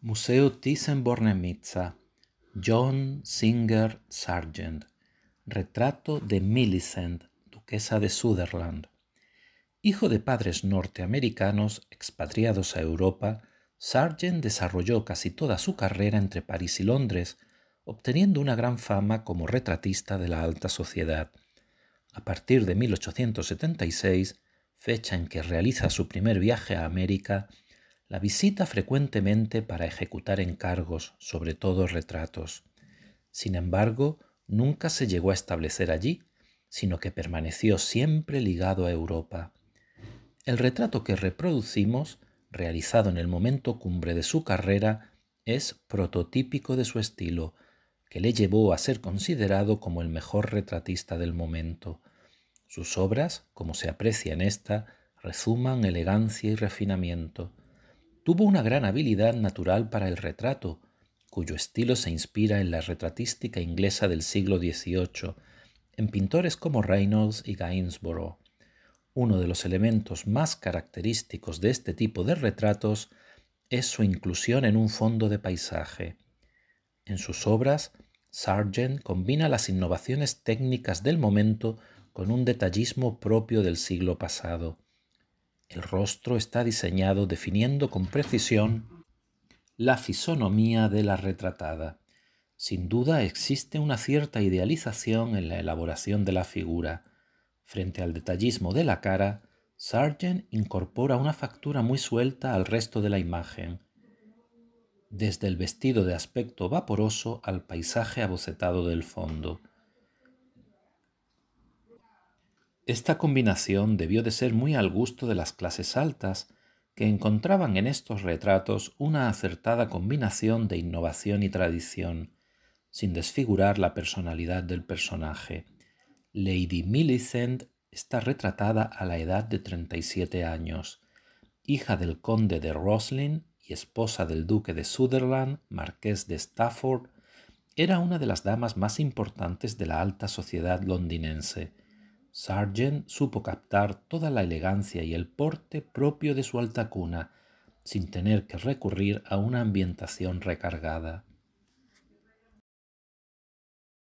Museo Thyssen-Bornemisza, John Singer Sargent, retrato de Millicent, duquesa de Sutherland. Hijo de padres norteamericanos expatriados a Europa, Sargent desarrolló casi toda su carrera entre París y Londres, obteniendo una gran fama como retratista de la alta sociedad. A partir de 1876, fecha en que realiza su primer viaje a América, la visita frecuentemente para ejecutar encargos, sobre todo retratos. Sin embargo, nunca se llegó a establecer allí, sino que permaneció siempre ligado a Europa. El retrato que reproducimos, realizado en el momento cumbre de su carrera, es prototípico de su estilo, que le llevó a ser considerado como el mejor retratista del momento. Sus obras, como se aprecia en esta, rezuman elegancia y refinamiento. Tuvo una gran habilidad natural para el retrato, cuyo estilo se inspira en la retratística inglesa del siglo XVIII, en pintores como Reynolds y Gainsborough. Uno de los elementos más característicos de este tipo de retratos es su inclusión en un fondo de paisaje. En sus obras, Sargent combina las innovaciones técnicas del momento con un detallismo propio del siglo pasado. El rostro está diseñado definiendo con precisión la fisonomía de la retratada. Sin duda existe una cierta idealización en la elaboración de la figura. Frente al detallismo de la cara, Sargent incorpora una factura muy suelta al resto de la imagen, desde el vestido de aspecto vaporoso al paisaje abocetado del fondo. Esta combinación debió de ser muy al gusto de las clases altas, que encontraban en estos retratos una acertada combinación de innovación y tradición, sin desfigurar la personalidad del personaje. Lady Millicent está retratada a la edad de 37 años, hija del conde de Roslin y esposa del duque de Sutherland, marqués de Stafford, era una de las damas más importantes de la alta sociedad londinense Sargent supo captar toda la elegancia y el porte propio de su alta cuna, sin tener que recurrir a una ambientación recargada.